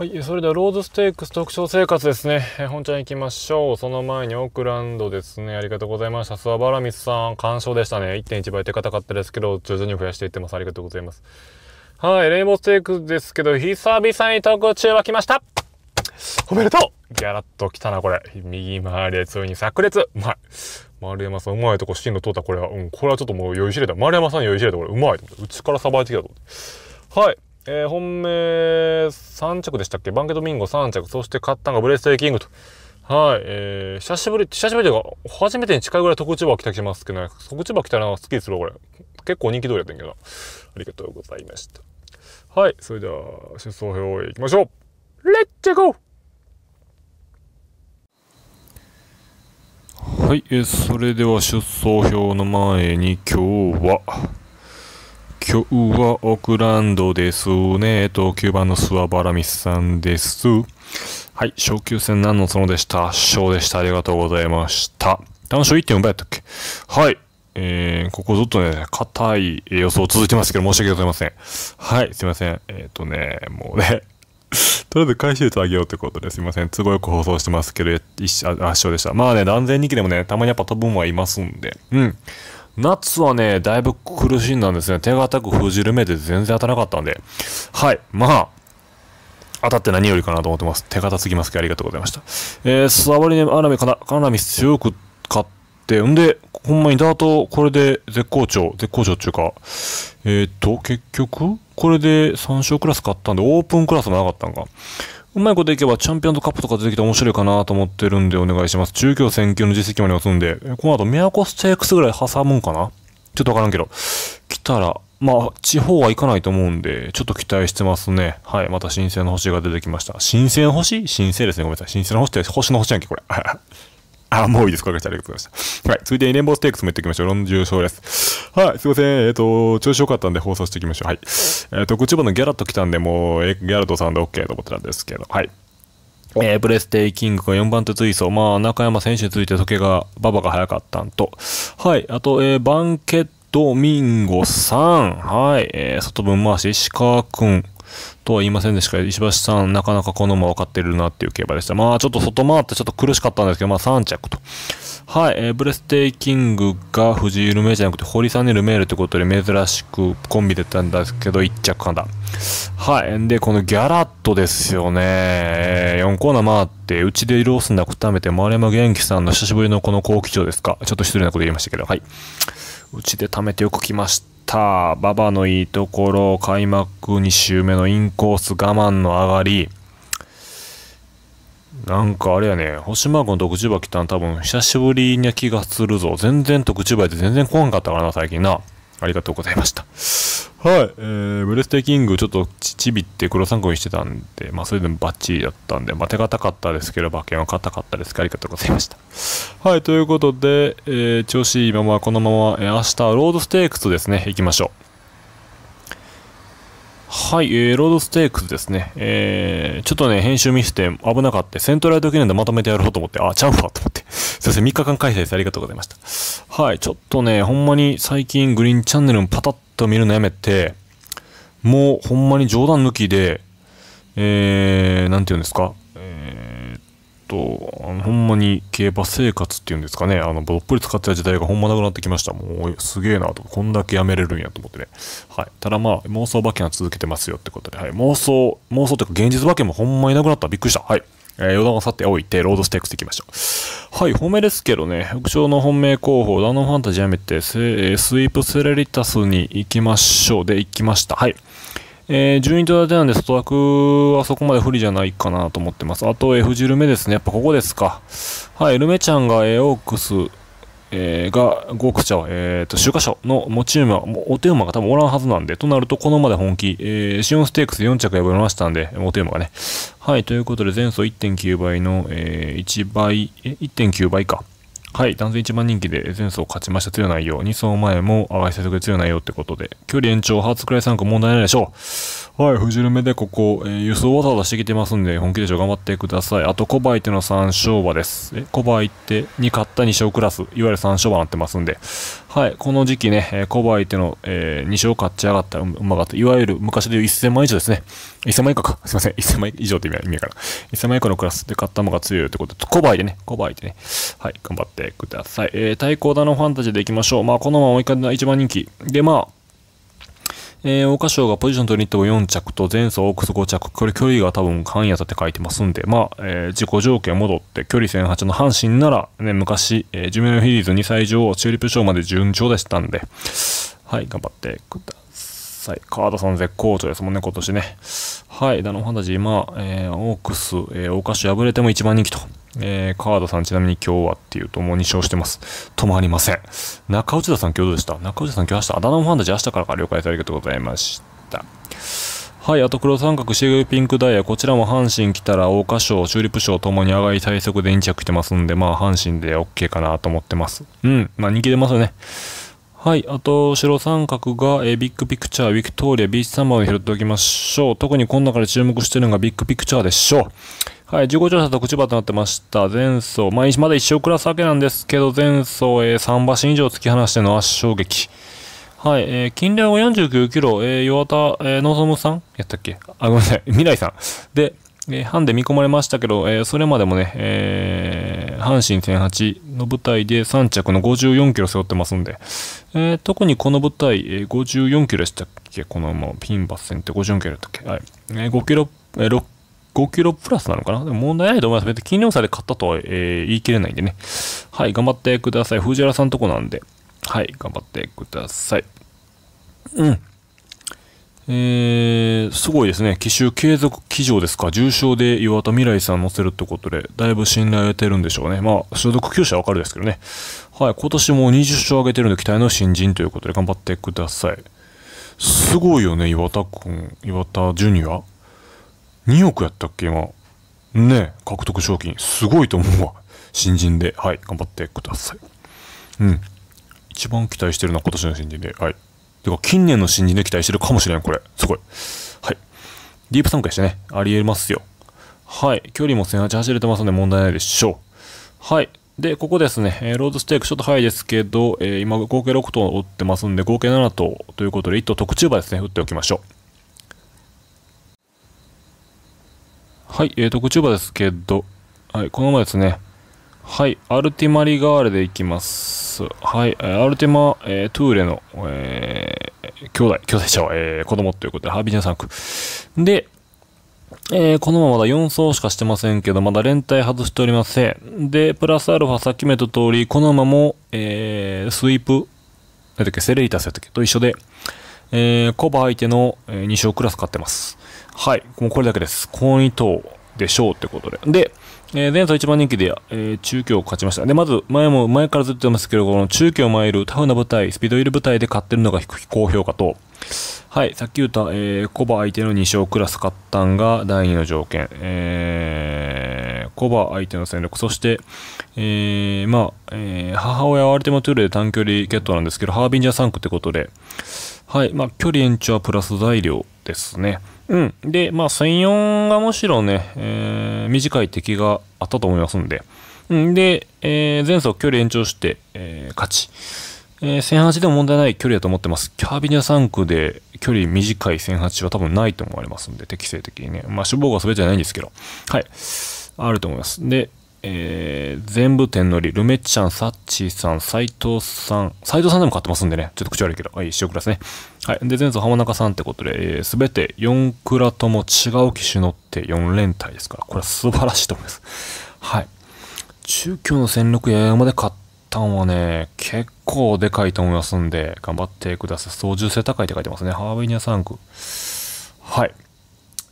はい、それではローズステークス特徴生活ですね。え本ちゃん行きましょう。その前にオークランドですね。ありがとうございました。スワバラミスさん、完勝でしたね。1.1倍手堅かったですけど、徐々に増やしていってます。ありがとうございます。はい、レインボーステークスですけど、久々に特注は来ましたおめでとうギャラッと来たな、これ。右回りでついに炸裂うまい丸山さん、うまいとこ、芯の通った、これは。うん、これはちょっともう酔いしれた。丸山さん酔いしれた、これ。うまいうちからさばいてきたと思って。はい。えー、本命3着でしたっけバンケドミンゴ3着、そして勝ったのがブレステイキングと。はい、えー、久しぶり、久しぶりというか、初めてに近いぐらい特千葉来た気しますけどね、特千葉来たら好きでするこれ。結構人気通りやったんけどな。ありがとうございました。はい、それでは、出走表へ行きましょうレッツゴーはい、えー、それでは出走表の前に今日は、今日はオークランドですね。えっと、9番のスワバラミスさんです。はい、昇級戦何のそのでした勝でした。ありがとうございました。楽勝1.4倍やったっけはい。えー、ここずっとね、硬い予想続いてますけど、申し訳ございません。はい、すいません。えっ、ー、とね、もうねとりあえず回収率上げようってことですいません。都合よく放送してますけど、一圧勝でした。まあね、断然2期でもね、たまにやっぱ飛ぶもはいますんで。うん。ナッツはね、だいぶ苦しんだんですね。手堅く封じる目で全然当たらなかったんで。はい。まあ、当たって何よりかなと思ってます。手堅すぎますけど、ありがとうございました。えー、サボリネ、アナミ、カナ、カナミ強く買って、んで、ほんまにダート、これで絶好調、絶好調っていうか、えー、っと、結局、これで3勝クラス買ったんで、オープンクラスもなかったんか。うまいこといけばチャンピオンズカップとか出てきて面白いかなと思ってるんでお願いします。中京選挙の実績まで押すんで、この後宮古ステークスぐらい挟むんかなちょっとわからんけど。来たら、まあ、地方は行かないと思うんで、ちょっと期待してますね。はい。また新鮮の星が出てきました。新鮮星新鮮ですね。ごめんなさい。新鮮の星って星の星やんけ、これ。あ、もういいです。わかりましありがとうございました。はい。続いて、エレンボーステークスも言っておきましょう。論重症です。はい。すいません。えっ、ー、と、調子良かったんで放送していきましょう。はい。えっ、ー、と、口場のギャラット来たんで、もう、ギャラットさんで OK と思ってたんですけど、はい。えー、プレステイキングが4番手追走。まあ、中山選手について時計が、馬場が早かったんと。はい。あと、えー、バンケットミンゴさん。はい。えー、外分回し、石川くん。とは言いませんでしたが、石橋さん、なかなかこのま分かってるなっていう競馬でした。まあ、ちょっと外回ってちょっと苦しかったんですけど、まあ3着と。はい、えー、ブレステイキングが藤井ルメールじゃなくて、堀さんにルメールってことで、珍しくコンビ出たんですけど、1着かな。はい、で、このギャラットですよね。4コーナー回って、うちでロースんダくためて、丸山元気さんの久しぶりのこの好機調ですか。ちょっと失礼なこと言いましたけど、はい。うちで貯めてよく来ました。した馬場のいいところ開幕2周目のインコース我慢の上がりなんかあれやね、星マークの特注馬来たん多分久しぶりな気がするぞ。全然特注馬って全然来んかったからな、最近な。ありがとうございました。はい。えー、ブレステキング、ちょっとちびって黒三角にしてたんで、まあ、それでもバッチリだったんで、まあ、手堅かったですけど、馬券は硬かったですありがとうございました。はい。ということで、えー、調子いいまま、このまま、えー、明日、ロードステークスですね、行きましょう。はい、えー、ロードステークスですね。えー、ちょっとね、編集ミスて危なかった。セントライト記念でまとめてやろうと思って、あ、ちゃうわと思って。すいません、3日間開催してありがとうございました。はい、ちょっとね、ほんまに最近グリーンチャンネルもパタッと見るのやめて、もうほんまに冗談抜きで、えー、なんて言うんですか、と、ほんまに競馬生活っていうんですかね、あの、どっぷり使ってた時代がほんまなくなってきました。もう、すげえなと、こんだけやめれるんやと思ってね。はい。ただまあ、妄想馬券は続けてますよってことで、はい。妄想、妄想というか現実馬券もほんまいなくなった。びっくりした。はい。えー、余談はっておいて、ロードステークスいきましょう。はい、本命ですけどね、副賞の本命候補、ダノンファンタジーやめて、スイープセレリタスに行きましょう。で、行きました。はい。えー、順位と立てなんでラ枠はそこまで不利じゃないかなと思ってます。あと F 字ルメですね。やっぱここですか。はい、ルメちゃんが A オークス、えー、が、ゴークチャえっ、ー、と、週刊賞の持ち馬、お手馬が多分おらんはずなんで、となると、このまで本気、えー、シオンステークス4着破りましたんで、お手馬がね。はい、ということで、前走1.9倍の、えー、1倍、え、1.9倍か。はい、単純一番人気で前走勝ちました強い内容、二走前も上がり最速で強い内容ってことで、距離延長、ハーツくらい3区問題ないでしょう。はい、藤留めでここ、えー、輸送わざわざしてきてますんで、本気でしょ頑張ってください。あと、コバイテの3勝馬です。え、コバイテに勝った2勝クラス、いわゆる3勝馬になってますんで、はい、この時期ね、えコバ相手の、えー、2勝勝ち上がった馬が、いわゆる昔でいう1000万以上ですね。1000万以下か。すいません。1000万以上って意味から。1000万以下のクラスで勝った馬が強いよってことで、コバ相手ね、コバ相手ね。はい、頑張ってください。えー、対抗だのファンタジーでいきましょう。まあ、このまま追いかけの一番人気。で、まあ、えー、岡花賞がポジションとユニットを4着と、前走オークス5着、これ距離が多分や谷って書いてますんで、まあ、えー、自己条件戻って、距離1008の阪神なら、ね、昔、えー、寿命フィリーズ2歳以上、チューリップ賞まで順調でしたんで、はい、頑張ってください。川田さん絶好調ですもんね、今年ね。はい、ダノンファンタジー、まあ、えー、オークス、えー、桜花賞敗れても1番人気と。えー、カードさんちなみに今日はっていうともう2勝してます。止まりません。中内田さん今日どうでした中内田さん今日明日、アダナムファンタジー明日からか了解されありがとうございました。はい、あと黒三角、シグピンクダイヤ、こちらも阪神来たら、大花賞、チューリップ賞ともに上がり対策で2着来てますんで、まあ阪神で OK かなと思ってます。うん、まあ人気出ますよね。はい。あと、白三角が、えー、ビッグピクチャー、ウィクトーリア、ビーチサマーを拾っておきましょう。特にこの中で注目してるのがビッグピクチャーでしょう。はい、15調査と口場となってました。前走、まあ、まだ一勝クラスわけなんですけど、前走、えー、3馬以上突き放しての圧勝劇。はい、えー、近隣は49キロ、えー、岩田、えー、のむさんやったっけあ、ごめんなさい、未来さん。で、えー、ハンで見込まれましたけど、えー、それまでもね、えー、阪神1008の舞台で3着の54キロ背負ってますんで、えー、特にこの舞台、えー、54キロでしたっけこの、まあ、ピンバス戦って54キロだったっけはい。えー、5キロ、えー、6 5キロプラスなのかなでも問題ないと思います。別に金量差で買ったとは、えー、言い切れないんでね。はい、頑張ってください。藤原さんとこなんで。はい、頑張ってください。うん。えー、すごいですね。奇襲継続騎乗ですか。重症で岩田未来さん乗せるってことで、だいぶ信頼を得てるんでしょうね。まあ、所属級者はわかるですけどね。はい、今年も20勝上げてるんで、期待の新人ということで頑張ってください。すごいよね、岩田君、岩田ジュニア。2億やったっけ今。ね獲得賞金。すごいと思うわ。新人で。はい、頑張ってください。うん。一番期待してるのは今年の新人で。はい。てか、近年の新人で期待してるかもしれん、これ。すごい。はい。ディープ参加してね。ありえますよ。はい。距離も1008走れてますので問題ないでしょう。はい。で、ここですね、えロードステークちょっと早いですけど、えー、今合計6頭打ってますんで、合計7頭ということで、1頭特注馬ですね、打っておきましょう。はい、えーと、チューバですけど、はい、このまですね、はい、アルティマリガーレでいきます。はい、アルティマ、えー、トゥーレの、えー、兄弟、兄弟者は、えー、子供ということで、ハービジネスサンク。で、えー、このままだ4層しかしてませんけど、まだ連帯外しておりません。で、プラスアルファ、さっきも言った通り、このままも、えー、スイープ、なんだっけ、セレイタスやったっけと一緒で、えー、コバ相手の、えー、2勝クラス勝ってます。はい、もうこれだけです。婚の2でしょうってことで。で、えー、前走一番人気で、えー、中京を勝ちました。で、まず、前も、前からずっと言ってますけど、この中京マイル、タフな舞台、スピードいる舞台で勝ってるのが高評価と、はい、さっき言った、えー、コバ相手の2勝クラス勝ったんが第2の条件。えー、コバ相手の戦力、そして、えー、まあ、えー、母親はアルテマトゥーレで短距離ゲットなんですけど、ハービンジャー3区ってことで、はい、まあ、距離延長はプラス材料ですね。うん。で、まあ、1004がむしろね、えー、短い敵があったと思いますんで。うんで、えー、前走距離延長して、えー、勝ち。えー、1008でも問題ない距離だと思ってます。キャビネ3区で距離短い1008は多分ないと思われますんで、適正的にね。まあ、死亡が全てじゃないんですけど。はい。あると思います。で、えー、全部天のり、ルメッチャン、サッチーさん、斎藤さん、斎藤さんでも買ってますんでね、ちょっと口悪いけど、はい、塩倉ですね。はい、で、前走浜中さんってことで、す、えー、べ、て4ラとも違う機種乗って4連帯ですから、これは素晴らしいと思います。はい。中京の戦力やまで買ったんはね、結構でかいと思いますんで、頑張ってください。操縦性高いって書いてますね。ハーベニア3区。はい。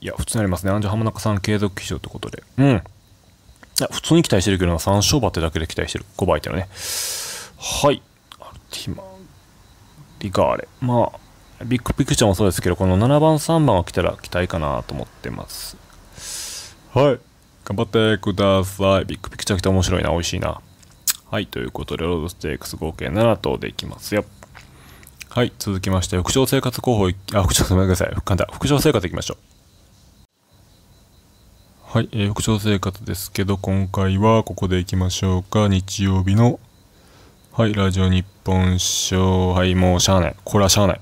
いや、普通になりますね。アンジュ浜中さん継続機種ってことで。うん。普通に期待してるけどな、3勝馬ってだけで期待してる。5倍ってのね。はい。アルティマリガーレ。まあ、ビッグピクチャーもそうですけど、この7番、3番が来たら期待かなと思ってます。はい。頑張ってください。ビッグピクチャー来て面白いな、美味しいな。はい。ということで、ロードステークス合計7等でいきますよ。はい。続きまして、副長生活候補、あ、副長、ごめんなさい。副長生活いきましょう。はい、えー、復長生活ですけど、今回はここで行きましょうか。日曜日の、はい、ラジオ日本賞、はい、もうしゃあない。これはしゃあない。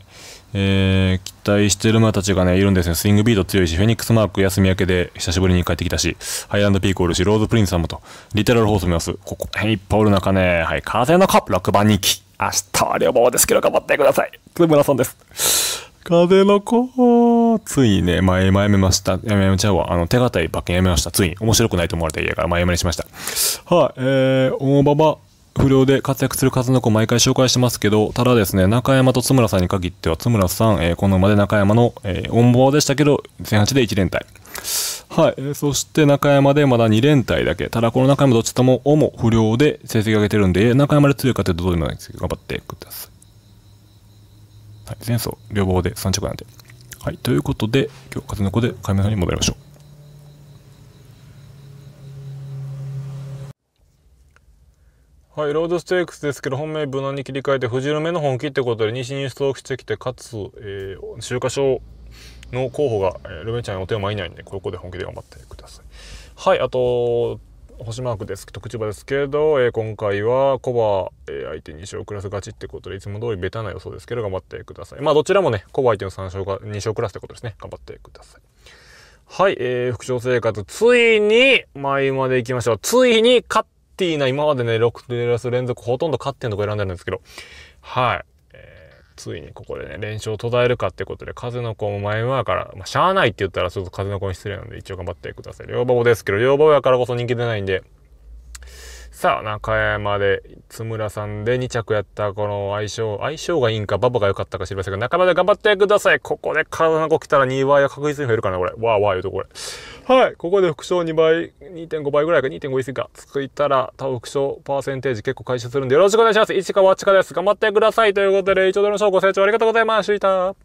えー、期待してる馬たちがね、いるんですね。スイングビート強いし、フェニックスマーク休み明けで久しぶりに帰ってきたし、ハイランドピークおるし、ローズプリンスさんもと、リテラルホースもます。ここへんいっぱいおる中ね、はい、風のカップ6番人気。明日は両方ですけど頑張ってください。津村さんです。風の子、ついね、前、前やめました。やめ、やめちゃうわ。あの、手堅い馬券やめました。ついに、面白くないと思われた家から前やめにしました。はい、えー、大馬場。不良で活躍する数の子毎回紹介してますけど、ただですね、中山と津村さんに限っては、津村さん、えー、この馬で中山の、えー、オンボでしたけど、前0 8で1連帯。はい、えー、そして中山でまだ2連帯だけ。ただこの中山どっちとも、おも不良で成績上げてるんで、中山で強いかというとどうでもないんですけど、頑張ってください。はい、前走両方で3着なんで。はい、ということで、今日、風の子でカメラに戻りましょう。はい、ロードステークスですけど、本命無難に切り替えて、藤の目の本気ってことで、西にストークしてきて、かつ、えー、中華賞の候補が、えー、ルメちゃんにお手を間いないんで、ここで本気で頑張ってください。はい、あと、星マークです特場ですけど、えー、今回はコバ、えー、相手に勝クラス勝ちってことでいつも通りベタな予想ですけど頑張ってくださいまあどちらもねコバ相手の3勝が2勝クラスってことですね頑張ってくださいはい、えー、副賞生活ついに前まで行きましょうついにカッティな今までね6レース連続ほとんど勝ってんとこ選んでるんですけどはいついにここでね、連勝途絶えるかってことで、風の子も前側から、まあ、しゃあないって言ったらちょっと風の子に失礼なんで、一応頑張ってください。両方ですけど、両方やからこそ人気出ないんで、さあ、中山で、津村さんで2着やった、この相性、相性がいいんか、馬場が良かったか知りませんが、中山で頑張ってください。ここで体の子来たら2倍は確実に増えるかな、これ。わーわー言うとこれ。はい、ここで副賞2倍、2.5倍ぐらいか、2.5すぎか、ついたら、多分副賞パーセンテージ結構解消するんで、よろしくお願いします。市川千かです。頑張ってください。ということで、一応どの賞ご清聴ありがとうございました。